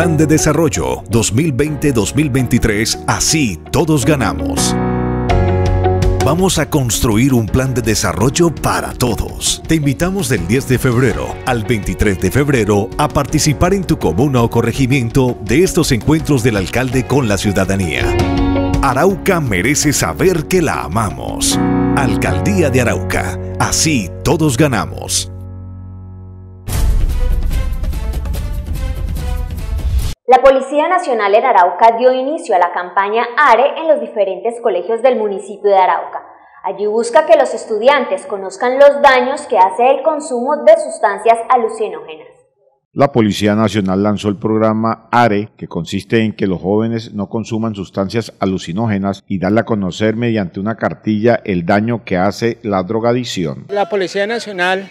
Plan de Desarrollo 2020-2023, así todos ganamos. Vamos a construir un plan de desarrollo para todos. Te invitamos del 10 de febrero al 23 de febrero a participar en tu comuna o corregimiento de estos encuentros del alcalde con la ciudadanía. Arauca merece saber que la amamos. Alcaldía de Arauca. Así todos ganamos. La Policía Nacional en Arauca dio inicio a la campaña ARE en los diferentes colegios del municipio de Arauca. Allí busca que los estudiantes conozcan los daños que hace el consumo de sustancias alucinógenas. La Policía Nacional lanzó el programa ARE, que consiste en que los jóvenes no consuman sustancias alucinógenas y darle a conocer mediante una cartilla el daño que hace la drogadicción. La Policía Nacional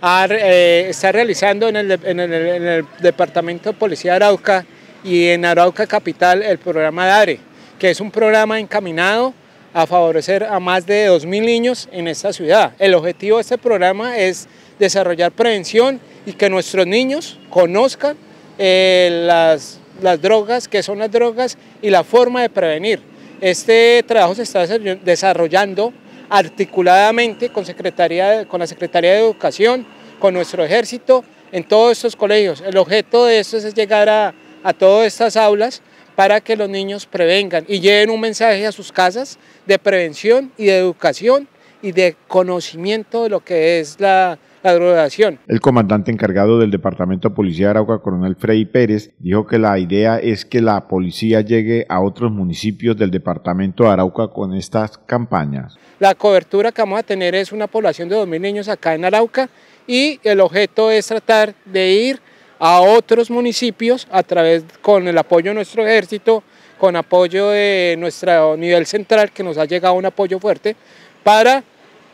eh, está realizando en el, Departamento de Policía de Arauca y en Arauca Capital el programa DARE, que es un programa encaminado a favorecer a más de 2.000 niños en esta ciudad. El objetivo de este programa es desarrollar prevención y que nuestros niños conozcan eh, las, las drogas, qué son las drogas y la forma de prevenir. Este trabajo se está desarrollando articuladamente con, secretaría, con la Secretaría de Educación, con nuestro ejército, en todos estos colegios. El objeto de esto es llegar a, a todas estas aulas para que los niños prevengan y lleven un mensaje a sus casas de prevención y de educación y de conocimiento de lo que es la, la El comandante encargado del Departamento de Policía de Arauca, coronel Frey Pérez, dijo que la idea es que la policía llegue a otros municipios del Departamento de Arauca con estas campañas. La cobertura que vamos a tener es una población de 2.000 niños acá en Arauca y el objeto es tratar de ir a otros municipios a través con el apoyo de nuestro ejército, con apoyo de nuestro nivel central que nos ha llegado un apoyo fuerte para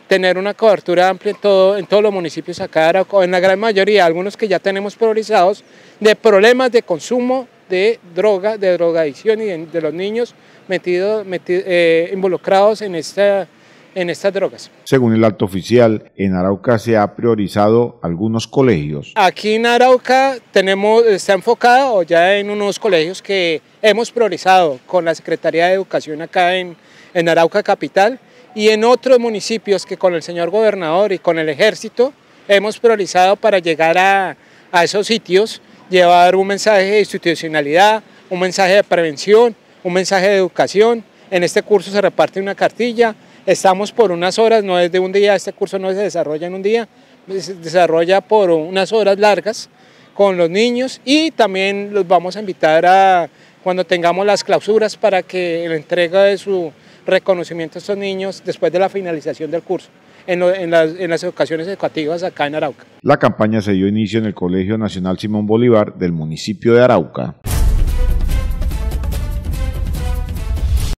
tener una cobertura amplia en, todo, en todos los municipios acá de en la gran mayoría, algunos que ya tenemos priorizados, de problemas de consumo de droga, de drogadicción y de, los niños eh, involucrados en esta en estas drogas. Según el alto oficial, en Arauca se ha priorizado algunos colegios. Aquí en Arauca tenemos, está enfocado ya en unos colegios que hemos priorizado con la Secretaría de Educación acá en, en Arauca Capital y en otros municipios que con el señor gobernador y con el ejército hemos priorizado para llegar a, esos sitios, llevar un mensaje de institucionalidad, un mensaje de prevención, un mensaje de educación. En este curso se reparte una cartilla, estamos por unas horas, no es de un día, este curso no se desarrolla en un día, se desarrolla por unas horas largas con los niños y también los vamos a invitar a cuando tengamos las clausuras para que la entrega de su reconocimiento a estos niños después de la finalización del curso. En, las, en, las, educaciones educativas acá en Arauca. La campaña se dio inicio en el Colegio Nacional Simón Bolívar del municipio de Arauca.